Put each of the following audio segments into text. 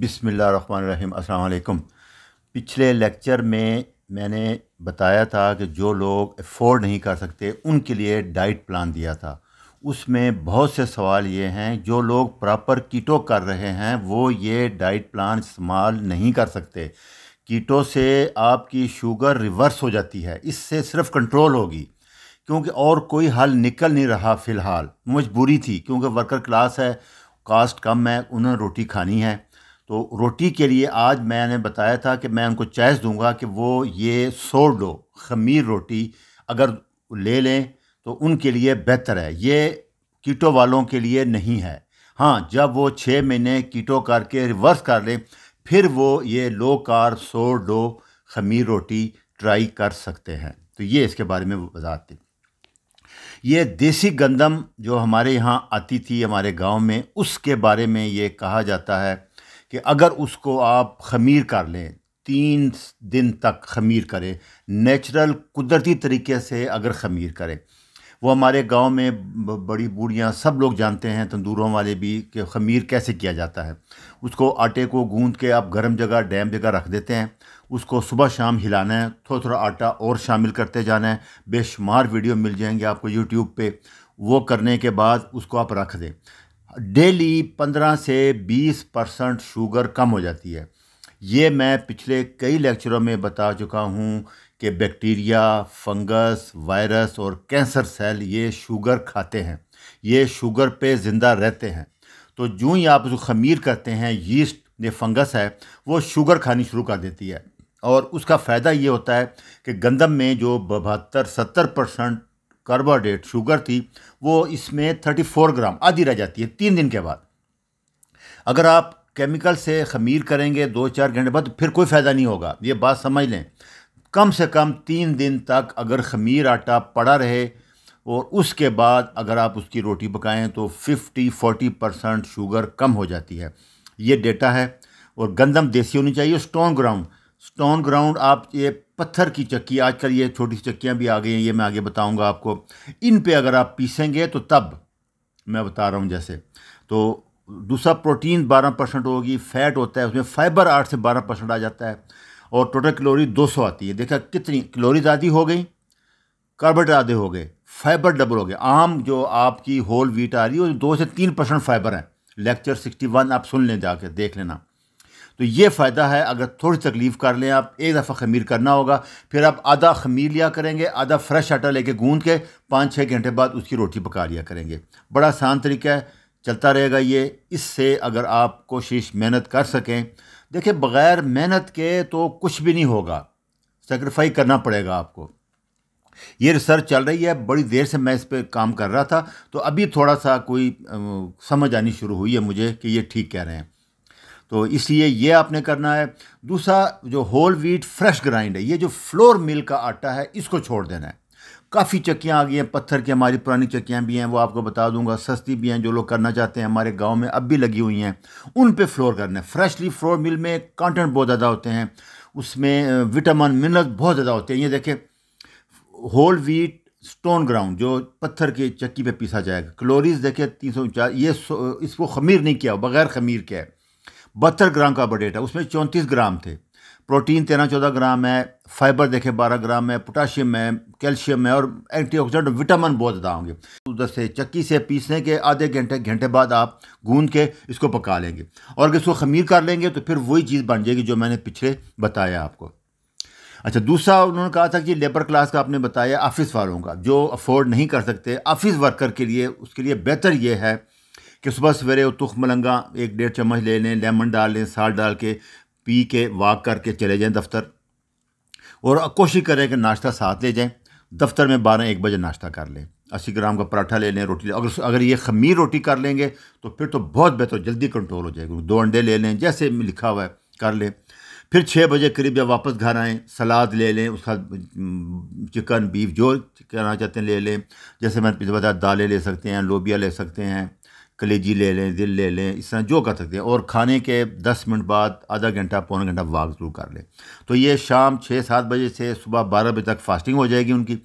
بسم اللہ الرحمن الرحیم السلام علیکم پچھلے لیکچر میں میں نے بتایا تھا کہ جو لوگ افورڈ نہیں کر سکتے ان کے لیے ڈائٹ پلان دیا تھا اس میں بہت سے سوال یہ ہیں جو لوگ پراپر کیٹو کر رہے ہیں وہ یہ ڈائٹ پلان استعمال نہیں کر سکتے کیٹو سے آپ کی شوگر ریورس ہو جاتی ہے اس سے صرف کنٹرول ہوگی کیونکہ اور کوئی حل نکل نہیں رہا فی الحال مجبوری تھی کیونکہ ورکر کلاس ہے کاسٹ کم ہے انہوں نے روٹی کھانی ہے تو روٹی کے لیے آج میں نے بتایا تھا کہ میں ان کو چیز دوں گا کہ وہ یہ سور ڈو خمیر روٹی اگر لے لیں تو ان کے لیے بہتر ہے یہ کیٹو والوں کے لیے نہیں ہے ہاں جب وہ چھ مہینے کیٹو کر کے ریورس کر لیں پھر وہ یہ لو کار سور ڈو خمیر روٹی ٹرائی کر سکتے ہیں تو یہ اس کے بارے میں وضاحت تھی یہ دیسی گندم جو ہمارے یہاں آتی تھی ہمارے گاؤں میں اس کے بارے میں یہ کہا جاتا ہے کہ اگر اس کو آپ خمیر کر لیں تین دن تک خمیر کریں نیچرل قدرتی طریقے سے اگر خمیر کریں وہ ہمارے گاؤں میں بڑی بوڑھیاں سب لوگ جانتے ہیں تندوروں والے بھی کہ خمیر کیسے کیا جاتا ہے اس کو آٹے کو گوند کے آپ گرم جگہ ڈیم جگہ رکھ دیتے ہیں اس کو صبح شام ہلانا ہے تھوڑا تھوڑا آٹا اور شامل کرتے جانا ہے بے شمار ویڈیو مل جائیں گے آپ کو یوٹیوب پہ وہ کرنے کے بعد اس کو آپ رکھ دیں ڈیلی پندرہ سے بیس پرسنٹ شوگر کم ہو جاتی ہے یہ میں پچھلے کئی لیکچروں میں بتا چکا ہوں کہ بیکٹیریا فنگس وائرس اور کینسر سیل یہ شوگر کھاتے ہیں یہ شوگر پہ زندہ رہتے ہیں تو جو ہی آپ کو خمیر کرتے ہیں یسٹ یہ فنگس ہے وہ شوگر کھانی شروع کر دیتی ہے اور اس کا فائدہ یہ ہوتا ہے کہ گندم میں جو بہتر ستر پرسنٹ کاربوہائیڈریٹ شوگر تھی وہ اس میں تھرٹی فور گرام آدھی رہ جاتی ہے تین دن کے بعد اگر آپ کیمیکل سے خمیر کریں گے دو چار گھنٹے بعد پھر کوئی فائدہ نہیں ہوگا یہ بات سمجھ لیں کم سے کم تین دن تک اگر خمیر آٹا پڑا رہے اور اس کے بعد اگر آپ اس کی روٹی پکائیں تو ففٹی فورٹی پرسنٹ شوگر کم ہو جاتی ہے یہ ڈیٹا ہے اور گندم دیسی ہونی چاہیے اسٹون گراؤنڈ اسٹون گراؤنڈ آپ یہ پتھر کی چکی آج کل یہ چھوٹی سی چکیاں بھی آ گئی ہیں یہ میں آگے بتاؤں گا آپ کو ان پہ اگر آپ پیسیں گے تو تب میں بتا رہا ہوں جیسے تو دوسرا پروٹین بارہ پرسنٹ ہوگی فیٹ ہوتا ہے اس میں فائبر آٹھ سے بارہ پرسنٹ آ جاتا ہے اور ٹوٹل کلوری دو سو آتی ہے دیکھا کتنی کلوری آدھی ہو گئیں کاربٹ آدھے ہو گئے فائبر ڈبل ہو گئے عام جو آپ کی ہول ویٹ آ رہی ہے وہ دو سے تین پرسنٹ فائبر ہیں لیکچر سکسٹی ون آپ سن لیں جا کے دیکھ لینا تو یہ فائدہ ہے اگر تھوڑی تکلیف کر لیں آپ ایک دفعہ خمیر کرنا ہوگا پھر آپ آدھا خمیر لیا کریں گے آدھا فریش آٹا لے کے گوند کے پانچ چھ گھنٹے بعد اس کی روٹی پکا لیا کریں گے بڑا آسان طریقہ ہے چلتا رہے گا یہ اس سے اگر آپ کوشش محنت کر سکیں دیکھیں بغیر محنت کے تو کچھ بھی نہیں ہوگا سیکریفائی کرنا پڑے گا آپ کو یہ ریسرچ چل رہی ہے بڑی دیر سے میں اس پہ کام کر رہا تھا تو ابھی تھوڑا سا کوئی سمجھ آنی شروع ہوئی ہے مجھے کہ یہ ٹھیک کہہ رہے ہیں تو اس لیے یہ آپ نے کرنا ہے دوسرا جو ہول ویٹ فریش گرائنڈ ہے یہ جو فلور مل کا آٹا ہے اس کو چھوڑ دینا ہے کافی چکیاں آ گئی ہیں پتھر کی ہماری پرانی چکیاں بھی ہیں وہ آپ کو بتا دوں گا سستی بھی ہیں جو لوگ کرنا چاہتے ہیں ہمارے گاؤں میں اب بھی لگی ہوئی ہیں ان پہ فلور کرنا ہے فریشلی فلور مل میں کانٹنٹ بہت زیادہ ہوتے ہیں اس میں وٹامن منرل بہت زیادہ ہوتے ہیں یہ دیکھیں ہول ویٹ سٹون گراؤنڈ جو پتھر کے چکی پہ پیسا جائے گا کلوریز دیکھیں تین سو انچاس یہ سو اس کو خمیر نہیں کیا بغیر خمیر کیا ہے بہتر گرام کا ہے اس میں چونتیس گرام تھے پروٹین تیرہ چودہ گرام ہے فائبر دیکھے بارہ گرام ہے پوٹاشیم ہے کیلشیم ہے اور اینٹی آکسیڈنٹ وٹامن بہت زیادہ ہوں گے ادھر سے چکی سے پیسنے کے آدھے گھنٹے گھنٹے بعد آپ گوند کے اس کو پکا لیں گے اور اگر اس کو خمیر کر لیں گے تو پھر وہی چیز بن جائے گی جو میں نے پچھلے بتایا آپ کو اچھا دوسرا انہوں نے کہا تھا کہ لیبر کلاس کا آپ نے بتایا آفس والوں کا جو افورڈ نہیں کر سکتے آفس ورکر کے لیے اس کے لیے بہتر یہ ہے کہ صبح سویرے وہ تخ ملنگا ایک ڈیڑھ چمچ لے لیں لیمن ڈال لیں سالٹ ڈال کے پی کے واک کر کے چلے جائیں دفتر اور کوشش کریں کہ ناشتہ ساتھ لے جائیں دفتر میں بارہ ایک بجے ناشتہ کر لیں اسی گرام کا پراٹھا لے لیں روٹی لے اگر اگر یہ خمیر روٹی کر لیں گے تو پھر تو بہت بہتر جلدی کنٹرول ہو جائے گا دو انڈے لے لیں جیسے لکھا ہوا ہے کر لیں پھر چھ بجے قریب جب واپس گھر آئیں سلاد لے لیں اس کا چکن بیف جو کرانا چاہتے ہیں لے لیں جیسے میں نے بتایا دالیں لے سکتے ہیں لوبیا لے سکتے ہیں کلیجی لے لیں دل لے لیں اس طرح جو کر سکتے ہیں اور کھانے کے دس منٹ بعد آدھا گھنٹہ پونا گھنٹہ واک ضرور کر لیں تو یہ شام چھ سات بجے سے صبح بارہ بجے تک فاسٹنگ ہو جائے گی ان کی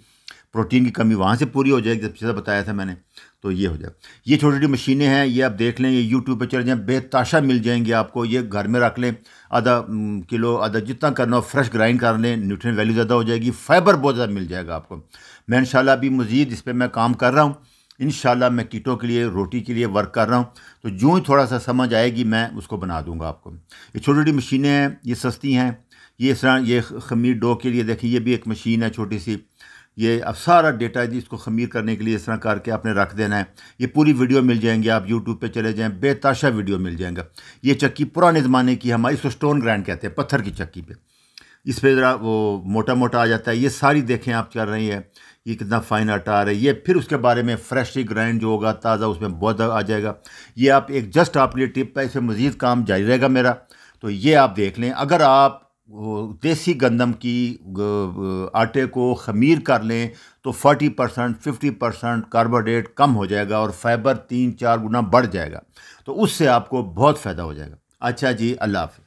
پروٹین کی کمی وہاں سے پوری ہو جائے گی جب چیزیں بتایا تھا میں نے تو یہ ہو جائے یہ چھوٹی چھوٹی مشینیں ہیں یہ آپ دیکھ لیں یہ یوٹیوب پہ چل جائیں بے تاشا مل جائیں گی آپ کو یہ گھر میں رکھ لیں آدھا کلو آدھا جتنا کرنا ہو فریش گرائنڈ کر لیں نیوٹرین ویلیو زیادہ ہو جائے گی فائبر بہت زیادہ مل جائے گا آپ کو میں انشاءاللہ ابھی مزید اس پہ میں کام کر رہا ہوں انشاءاللہ میں کیٹوں کے لیے روٹی کے لیے ورک کر رہا ہوں تو جو ہی تھوڑا سا سمجھ آئے گی میں اس کو بنا دوں گا آپ کو یہ چھوٹی چھوٹی مشینیں ہیں یہ سستی ہیں یہ اس طرح یہ خمیر ڈو کے لیے دیکھیں یہ بھی ایک مشین ہے چھوٹی سی یہ اب سارا ڈیٹا ہے جی، اس کو خمیر کرنے کے لیے اس طرح کر کے آپ نے رکھ دینا ہے یہ پوری ویڈیو مل جائیں گی آپ یوٹیوب پہ چلے جائیں بے تاشا ویڈیو مل جائیں گا یہ چکی پرانے زمانے کی ہماری اس کو اسٹون گرینڈ کہتے ہیں پتھر کی چکی پہ اس پہ ذرا وہ موٹا موٹا آ جاتا ہے یہ ساری دیکھیں آپ چل رہی ہیں یہ کتنا فائن آٹا آ رہا ہے یہ پھر اس کے بارے میں فریشلی گرائنڈ جو ہوگا تازہ اس میں بہت آ جائے گا یہ آپ ایک جسٹ آپ لیے ٹپ ہے اس میں مزید کام جاری رہے گا میرا تو یہ آپ دیکھ لیں اگر آپ دیسی گندم کی آٹے کو خمیر کر لیں تو forty percent fifty percent carbohydrate کم ہو جائے گا اور فائبر تین چار گنا بڑھ جائے گا تو اس سے آپ کو بہت فائدہ ہو جائے گا اچھا جی اللہ حافظ